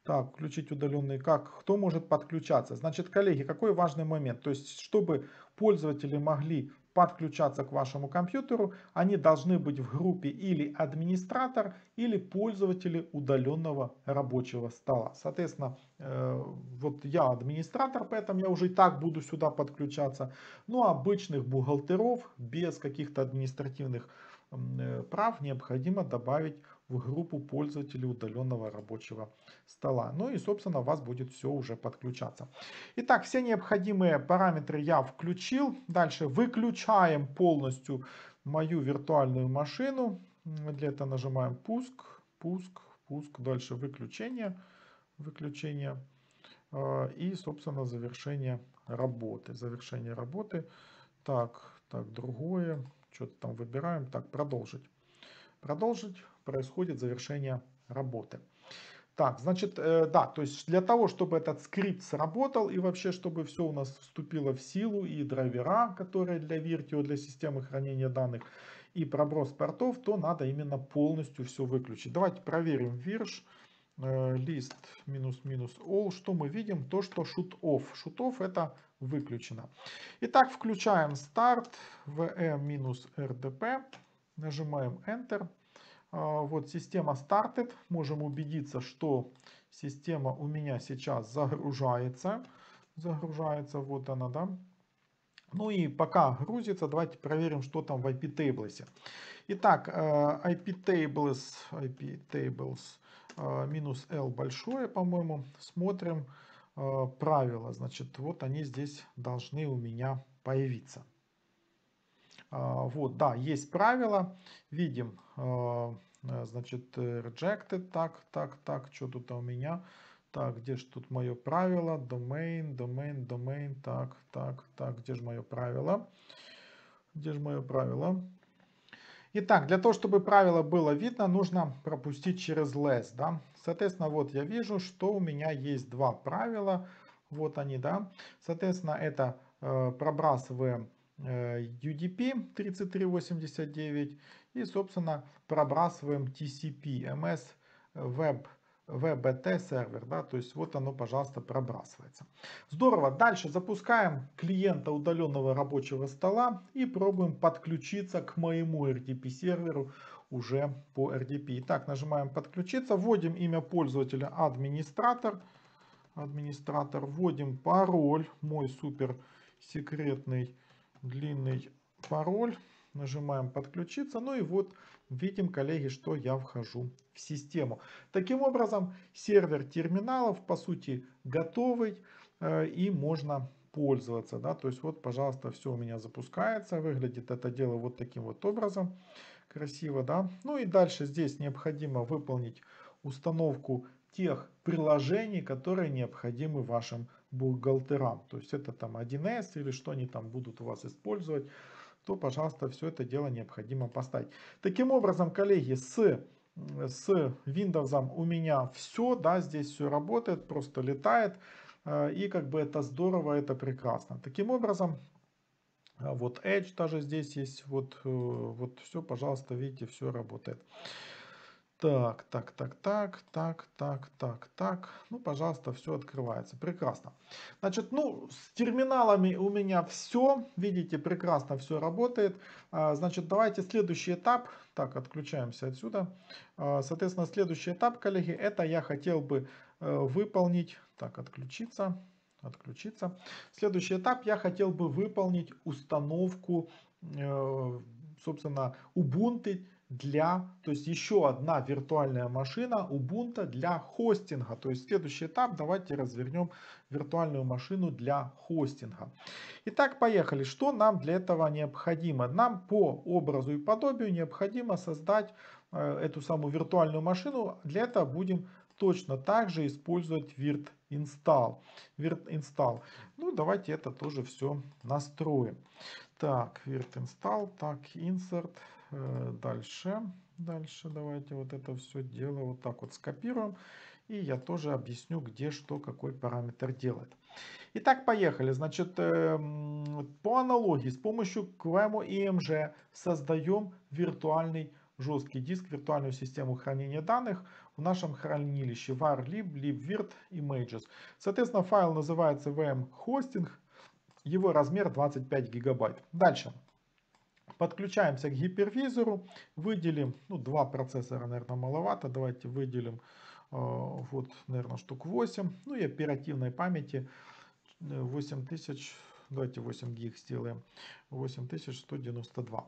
[SPEAKER 1] Так, включить удаленные. Как? Кто может подключаться? Значит, коллеги, какой важный момент. То есть, чтобы пользователи могли подключаться к вашему компьютеру, они должны быть в группе или администратор, или пользователи удаленного рабочего стола. Соответственно, э, вот я администратор, поэтому я уже и так буду сюда подключаться. Ну, обычных бухгалтеров без каких-то административных Э, прав необходимо добавить в группу пользователей удаленного рабочего стола. Ну и, собственно, у вас будет все уже подключаться. Итак, все необходимые параметры я включил. Дальше выключаем полностью мою виртуальную машину. Для этого нажимаем пуск, пуск, пуск. Дальше выключение, выключение. Э, и, собственно, завершение работы. Завершение работы. Так, так, другое что-то там выбираем. Так, продолжить. Продолжить. Происходит завершение работы. Так, значит, э, да, то есть для того, чтобы этот скрипт сработал и вообще, чтобы все у нас вступило в силу, и драйвера, которые для Virtio, для системы хранения данных, и проброс портов, то надо именно полностью все выключить. Давайте проверим Virsh, э, list минус-минус all. Что мы видим? То, что shoot off. Shoot off это выключена. Итак, включаем старт VM-RDP, нажимаем Enter. А, вот система started. Можем убедиться, что система у меня сейчас загружается. Загружается, вот она, да. Ну и пока грузится, давайте проверим, что там в IP-тейблесе. Итак, IP-tables, э, IP-tables, э, минус L большое, по-моему. Смотрим Э, правила, значит, вот они здесь должны у меня появиться. А, вот, да, есть правила, видим, э, э, значит, rejected, так, так, так, что тут у меня, так, где же тут мое правило, domain, domain, domain, так, так, так, где же мое правило, где же мое правило, Итак, для того, чтобы правило было видно, нужно пропустить через less. Да? Соответственно, вот я вижу, что у меня есть два правила. Вот они, да. Соответственно, это э, пробрасываем э, UDP 3389 и, собственно, пробрасываем TCP MS э, Web VBT сервер, да, то есть вот оно, пожалуйста, пробрасывается. Здорово, дальше запускаем клиента удаленного рабочего стола и пробуем подключиться к моему RDP серверу уже по RDP. Итак, нажимаем подключиться, вводим имя пользователя администратор, администратор, вводим пароль, мой супер секретный длинный пароль, нажимаем подключиться, ну и вот Видим, коллеги, что я вхожу в систему. Таким образом, сервер терминалов, по сути, готовый э, и можно пользоваться. Да? То есть вот, пожалуйста, все у меня запускается. Выглядит это дело вот таким вот образом. Красиво, да? Ну и дальше здесь необходимо выполнить установку тех приложений, которые необходимы вашим бухгалтерам. То есть это там 1С или что они там будут у вас использовать то, пожалуйста, все это дело необходимо поставить. Таким образом, коллеги, с с Windows у меня все, да, здесь все работает, просто летает, э, и как бы это здорово, это прекрасно. Таким образом, э, вот Edge даже здесь есть, вот, э, вот все, пожалуйста, видите, все работает. Так, так, так, так, так, так, так, так. Ну, пожалуйста, все открывается. Прекрасно. Значит, ну, с терминалами у меня все. Видите, прекрасно все работает. А, значит, давайте следующий этап. Так, отключаемся отсюда. А, соответственно, следующий этап, коллеги, это я хотел бы э, выполнить. Так, отключиться. Отключиться. Следующий этап я хотел бы выполнить установку, э, собственно, Ubuntu для, то есть еще одна виртуальная машина Ubuntu для хостинга. То есть следующий этап, давайте развернем виртуальную машину для хостинга. Итак, поехали. Что нам для этого необходимо? Нам по образу и подобию необходимо создать э, эту самую виртуальную машину. Для этого будем точно так же использовать virt install. virt install. Ну, давайте это тоже все настроим. Так, virt install, так, insert, Э, дальше. Дальше давайте вот это все дело вот так вот скопируем. И я тоже объясню, где что, какой параметр делает. Итак, поехали. Значит, э, по аналогии, с помощью QEMU и MG эм создаем виртуальный жесткий диск, виртуальную систему хранения данных в нашем хранилище var lib libvirt images. Соответственно, файл называется vm hosting, его размер 25 гигабайт. Дальше. Подключаемся к гипервизору, выделим, ну, два процессора, наверное, маловато, давайте выделим, э, вот, наверное, штук 8, ну и оперативной памяти 8000, э, давайте 8 гиг сделаем, 8192.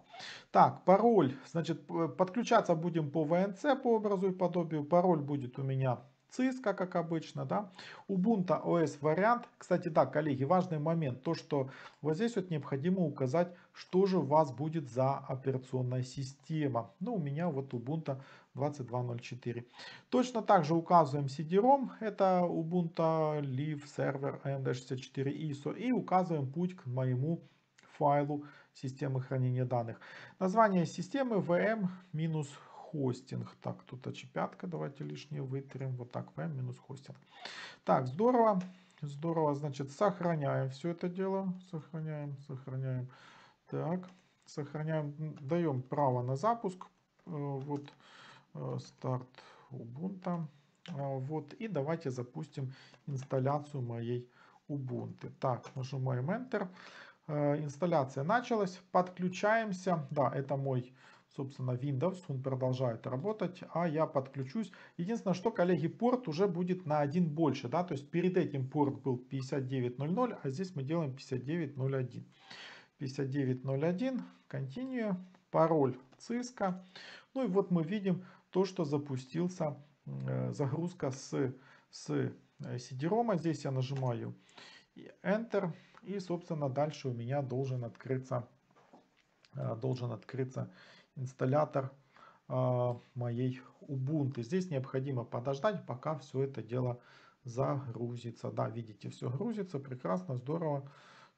[SPEAKER 1] Так, пароль, значит, подключаться будем по ВНЦ по образу и подобию, пароль будет у меня CIS, как, обычно, да. Ubuntu OS вариант. Кстати, да, коллеги, важный момент, то, что вот здесь вот необходимо указать, что же у вас будет за операционная система. Ну, у меня вот Ubuntu 2204. Точно так же указываем CD-ROM, это Ubuntu Live Server AMD64 ISO, и указываем путь к моему файлу системы хранения данных. Название системы vm хостинг. Так, тут очепятка, давайте лишнее вытрем. Вот так, p минус хостинг. Так, здорово. Здорово, значит, сохраняем все это дело. Сохраняем, сохраняем. Так, сохраняем, даем право на запуск. Э, вот э, старт Ubuntu. А, вот, и давайте запустим инсталляцию моей Ubuntu. Так, нажимаем Enter. Э, инсталляция началась. Подключаемся. Да, это мой собственно, Windows, он продолжает работать, а я подключусь. Единственное, что, коллеги, порт уже будет на один больше, да, то есть перед этим порт был 5900, а здесь мы делаем 5901. 5901, continue, пароль Cisco. Ну и вот мы видим то, что запустился э, загрузка с, с CD-ROM. Э, здесь я нажимаю Enter, и, собственно, дальше у меня должен открыться, э, должен открыться инсталлятор а, моей Ubuntu. Здесь необходимо подождать, пока все это дело загрузится. Да, видите, все грузится, прекрасно, здорово.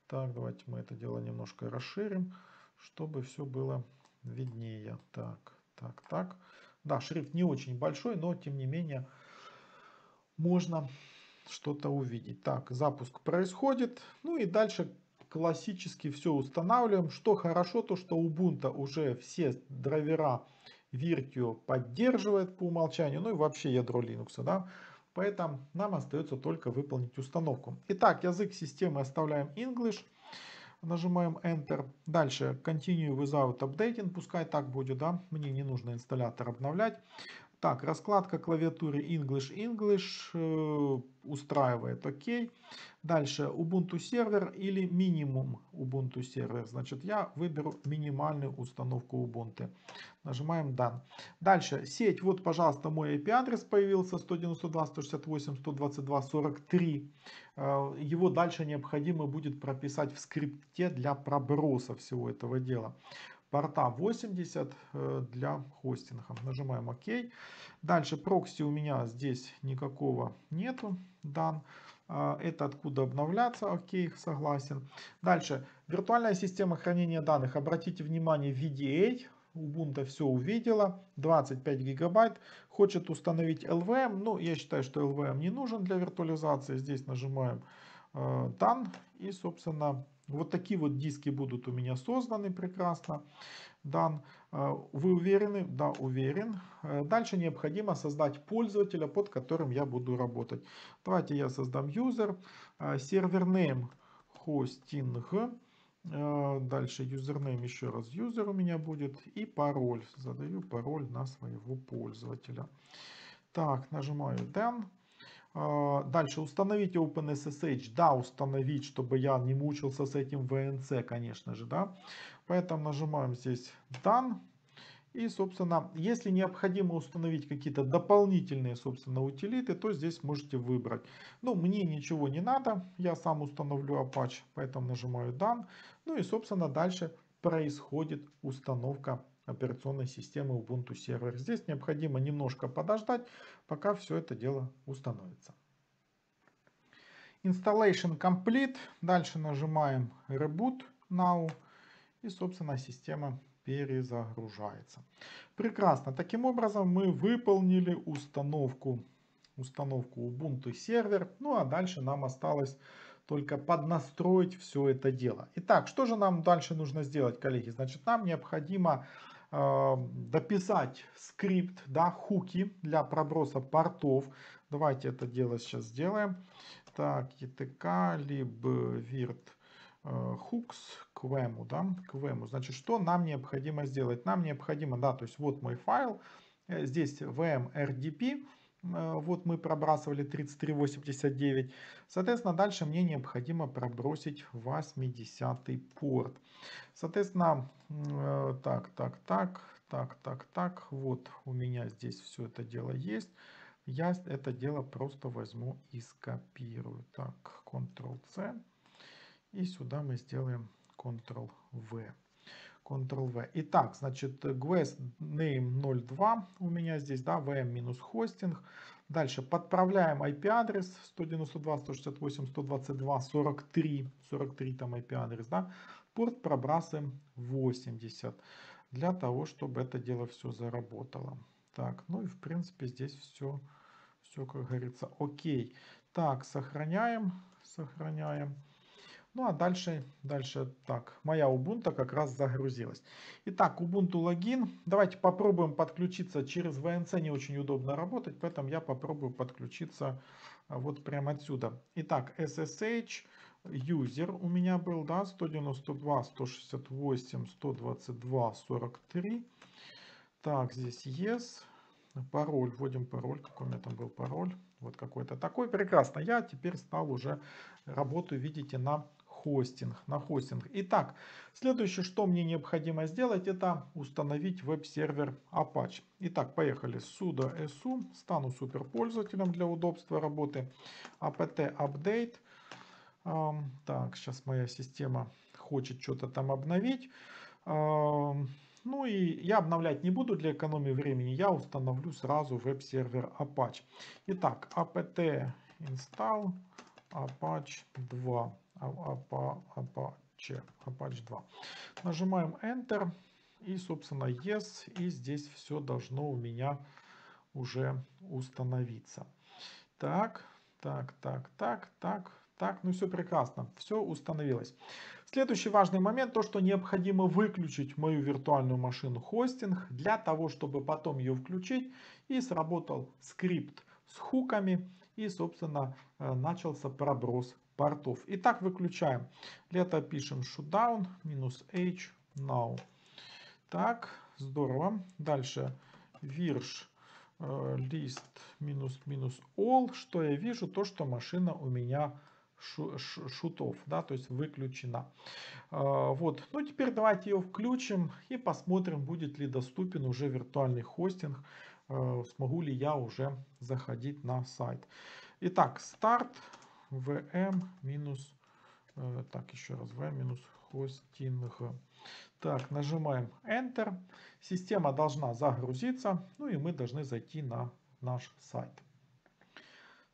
[SPEAKER 1] Так, давайте мы это дело немножко расширим, чтобы все было виднее. Так, так, так. Да, шрифт не очень большой, но тем не менее можно что-то увидеть. Так, запуск происходит. Ну и дальше классически все устанавливаем. Что хорошо, то что Ubuntu уже все драйвера Virtio поддерживает по умолчанию, ну и вообще ядро Linux. Да? Поэтому нам остается только выполнить установку. Итак, язык системы оставляем English. Нажимаем Enter. Дальше Continue without updating. Пускай так будет, да. Мне не нужно инсталлятор обновлять. Так, раскладка клавиатуры English English э, устраивает, окей. Дальше Ubuntu сервер или минимум Ubuntu сервер. Значит, я выберу минимальную установку Ubuntu. Нажимаем Done. Дальше сеть. Вот, пожалуйста, мой IP-адрес появился 192.168.122.43. Э, его дальше необходимо будет прописать в скрипте для проброса всего этого дела порта 80 э, для хостинга. Нажимаем ОК. Дальше прокси у меня здесь никакого нету дан. А, это откуда обновляться, окей, согласен. Дальше, виртуальная система хранения данных. Обратите внимание, VDA, Ubuntu все увидела, 25 гигабайт, хочет установить LVM, ну я считаю, что LVM не нужен для виртуализации, здесь нажимаем э, Done и собственно вот такие вот диски будут у меня созданы прекрасно. Дан, э, вы уверены? Да, уверен. Э, дальше необходимо создать пользователя, под которым я буду работать. Давайте я создам user, э, сервер name, hosting, Дальше юзернейм, еще раз user у меня будет. И пароль. Задаю пароль на своего пользователя. Так, нажимаю Done. А, дальше установите OpenSSH. Да, установить, чтобы я не мучился с этим VNC, конечно же, да. Поэтому нажимаем здесь Done. И, собственно, если необходимо установить какие-то дополнительные, собственно, утилиты, то здесь можете выбрать. Ну, мне ничего не надо, я сам установлю Apache, поэтому нажимаю Done. Ну и, собственно, дальше происходит установка операционной системы Ubuntu Server. Здесь необходимо немножко подождать, пока все это дело установится. Installation complete. Дальше нажимаем Reboot Now. И, собственно, система перезагружается. Прекрасно. Таким образом, мы выполнили установку, установку Ubuntu Server. Ну, а дальше нам осталось только поднастроить все это дело. Итак, что же нам дальше нужно сделать, коллеги? Значит, нам необходимо Э, дописать скрипт, да, хуки для проброса портов. Давайте это дело сейчас сделаем. Так, ETK, либо вирт хукс э, к вему, да, к вему. Значит, что нам необходимо сделать? Нам необходимо, да, то есть вот мой файл, э, здесь vm rdp, Э, вот мы пробрасывали 33.89. Соответственно, дальше мне необходимо пробросить 80 порт. Соответственно, э, так, так, так, так, так, так, вот у меня здесь все это дело есть. Я это дело просто возьму и скопирую. Так, Ctrl-C. И сюда мы сделаем Ctrl-V. Ctrl-V. Итак, значит, guest name 02 у меня здесь, да, vm-хостинг. Дальше подправляем IP-адрес 192, 168, 122, 43, 43 там IP-адрес, да. Порт пробрасываем 80 для того, чтобы это дело все заработало. Так, ну и в принципе здесь все, все как говорится, окей. Так, сохраняем, сохраняем. Ну а дальше, дальше так, моя Ubuntu как раз загрузилась. Итак, Ubuntu логин. Давайте попробуем подключиться через VNC, не очень удобно работать, поэтому я попробую подключиться а, вот прямо отсюда. Итак, SSH, user у меня был, да, 192, 168, 122, 43. Так, здесь yes, пароль, вводим пароль, какой у меня там был пароль, вот какой-то такой, прекрасно, я теперь стал уже, работаю, видите, на хостинг, на хостинг. Итак, следующее, что мне необходимо сделать, это установить веб-сервер Apache. Итак, поехали. sudo su, стану суперпользователем для удобства работы. apt а update. Так, сейчас моя система хочет что-то там обновить. Ну и я обновлять не буду для экономии времени, я установлю сразу веб-сервер Apache. Итак, apt install Apache 2. Apache, Apache 2. Нажимаем Enter и, собственно, Yes. И здесь все должно у меня уже установиться. Так, так, так, так, так, так, ну все прекрасно, все установилось. Следующий важный момент, то что необходимо выключить мою виртуальную машину хостинг для того, чтобы потом ее включить и сработал скрипт с хуками и собственно э, начался проброс портов. Итак, выключаем. Лето пишем shutdown, минус h, now. Так, здорово. Дальше virsh э, list минус минус all. Что я вижу? То, что машина у меня шутов, да, то есть выключена. Э, вот, ну теперь давайте ее включим и посмотрим, будет ли доступен уже виртуальный хостинг, э, смогу ли я уже заходить на сайт. Итак, старт, VM минус, э, так, еще раз, VM минус хостинг. Так, нажимаем Enter. Система должна загрузиться, ну и мы должны зайти на наш сайт.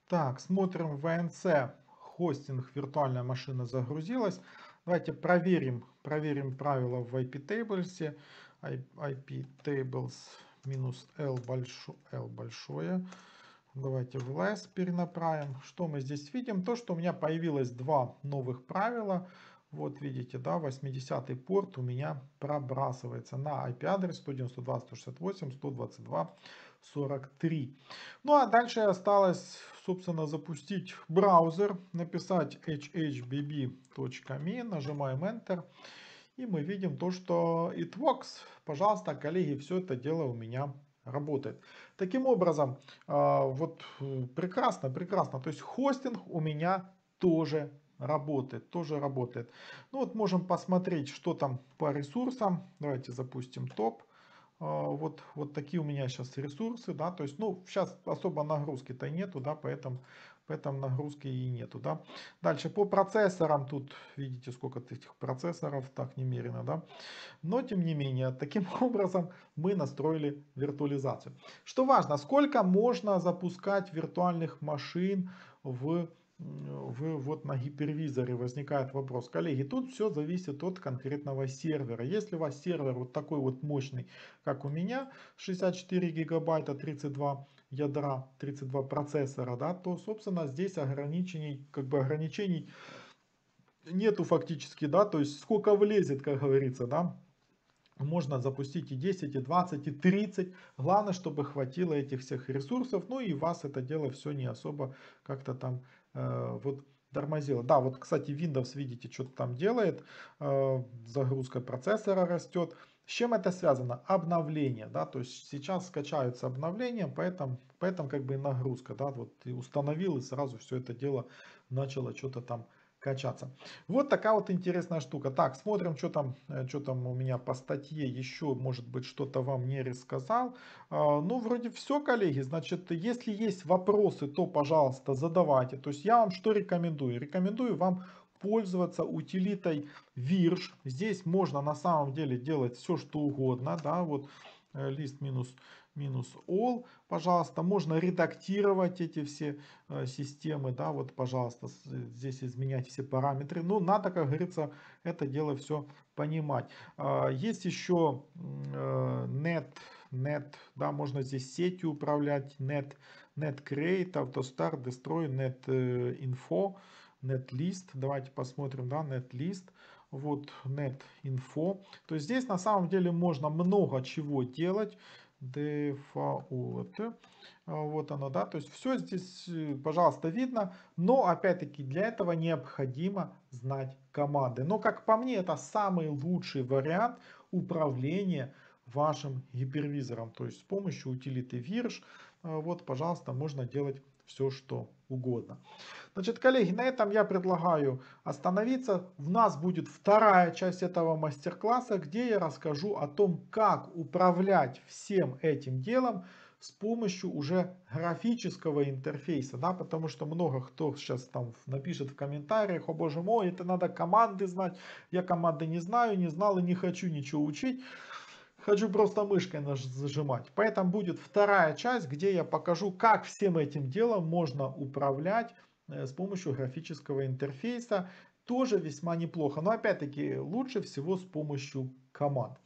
[SPEAKER 1] Так, смотрим VNC. Хостинг виртуальная машина загрузилась. Давайте проверим, проверим правила в IP Tables. IP Tables минус L большое, L большое Давайте в LS перенаправим. Что мы здесь видим? То, что у меня появилось два новых правила. Вот видите, да, 80 порт у меня пробрасывается на IP-адрес 192, 168, 122, 43. Ну а дальше осталось, собственно, запустить браузер, написать hhbb.me, нажимаем Enter. И мы видим то, что it works. Пожалуйста, коллеги, все это дело у меня работает. Таким образом, а, вот э, прекрасно, прекрасно. То есть хостинг у меня тоже работает, тоже работает. Ну вот можем посмотреть, что там по ресурсам. Давайте запустим топ. А, вот, вот такие у меня сейчас ресурсы, да, то есть, ну, сейчас особо нагрузки-то нету, да, поэтому поэтому нагрузки и нету, да. Дальше по процессорам, тут видите, сколько этих процессоров, так немерено, да. Но, тем не менее, [LAUGHS] таким образом мы настроили виртуализацию. Что важно, сколько можно запускать виртуальных машин в вы вот на гипервизоре возникает вопрос, коллеги, тут все зависит от конкретного сервера. Если у вас сервер вот такой вот мощный, как у меня, 64 гигабайта, 32 ядра, 32 процессора, да, то, собственно, здесь ограничений, как бы ограничений нету фактически, да, то есть сколько влезет, как говорится, да, можно запустить и 10, и 20, и 30. Главное, чтобы хватило этих всех ресурсов. Ну и вас это дело все не особо как-то там э, вот тормозило. Да, вот, кстати, Windows, видите, что-то там делает. Э, загрузка процессора растет. С чем это связано? Обновление, да, то есть сейчас скачаются обновления, поэтому, поэтому как бы нагрузка, да, вот ты установил и сразу все это дело начало что-то там качаться. Вот такая вот интересная штука. Так, смотрим, что там, э, что там у меня по статье еще, может быть, что-то вам не рассказал. А, ну, вроде все, коллеги. Значит, если есть вопросы, то, пожалуйста, задавайте. То есть я вам что рекомендую? Рекомендую вам пользоваться утилитой Virch. Здесь можно на самом деле делать все, что угодно. Да, вот э, лист минус минус all, пожалуйста, можно редактировать эти все э, системы, да, вот, пожалуйста, здесь изменять все параметры, но надо, как говорится, это дело все понимать. Э, есть еще э, net, net, да, можно здесь сетью управлять, net, net create, autostart, destroy, net э, info, netlist. Давайте посмотрим, да, netlist. Вот netinfo. То есть здесь на самом деле можно много чего делать. Default. А, вот оно, да. То есть все здесь, э, пожалуйста, видно. Но, опять-таки, для этого необходимо знать команды. Но, как по мне, это самый лучший вариант управления вашим гипервизором. То есть с помощью утилиты virsh, а, вот, пожалуйста, можно делать все, что угодно. Значит, коллеги, на этом я предлагаю остановиться. В нас будет вторая часть этого мастер-класса, где я расскажу о том, как управлять всем этим делом с помощью уже графического интерфейса, да, потому что много кто сейчас там напишет в комментариях, о боже мой, это надо команды знать, я команды не знаю, не знал и не хочу ничего учить хочу просто мышкой зажимать. Поэтому будет вторая часть, где я покажу, как всем этим делом можно управлять э, с помощью графического интерфейса. Тоже весьма неплохо, но опять-таки лучше всего с помощью команд.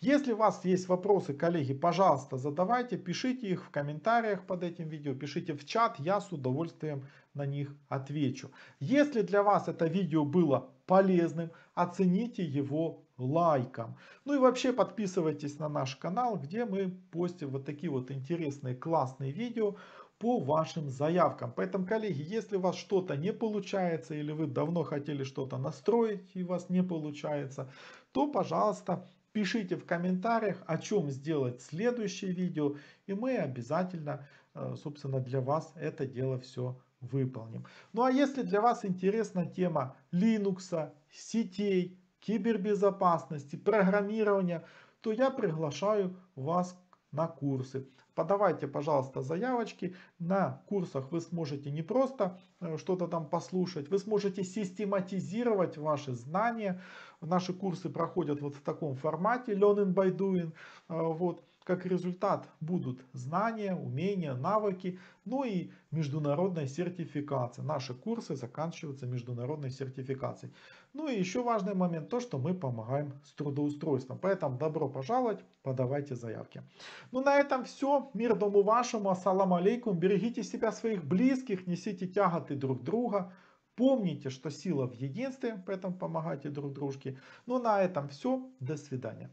[SPEAKER 1] Если у вас есть вопросы, коллеги, пожалуйста, задавайте, пишите их в комментариях под этим видео, пишите в чат, я с удовольствием на них отвечу. Если для вас это видео было полезным, оцените его лайком. Ну и вообще подписывайтесь на наш канал, где мы постим вот такие вот интересные, классные видео по вашим заявкам. Поэтому, коллеги, если у вас что-то не получается или вы давно хотели что-то настроить и у вас не получается, то, пожалуйста, пишите в комментариях, о чем сделать следующее видео, и мы обязательно, э, собственно, для вас это дело все выполним. Ну а если для вас интересна тема Linux, сетей, кибербезопасности, программирования, то я приглашаю вас на курсы. Подавайте, пожалуйста, заявочки. На курсах вы сможете не просто э, что-то там послушать, вы сможете систематизировать ваши знания. Наши курсы проходят вот в таком формате, learning by doing. Э, вот. Как результат будут знания, умения, навыки, ну и международная сертификация. Наши курсы заканчиваются международной сертификацией. Ну и еще важный момент, то, что мы помогаем с трудоустройством. Поэтому добро пожаловать, подавайте заявки. Ну на этом все. Мир дому вашему. Ассаламу алейкум. Берегите себя, своих близких, несите тяготы друг друга. Помните, что сила в единстве, поэтому помогайте друг дружке. Ну на этом все. До свидания.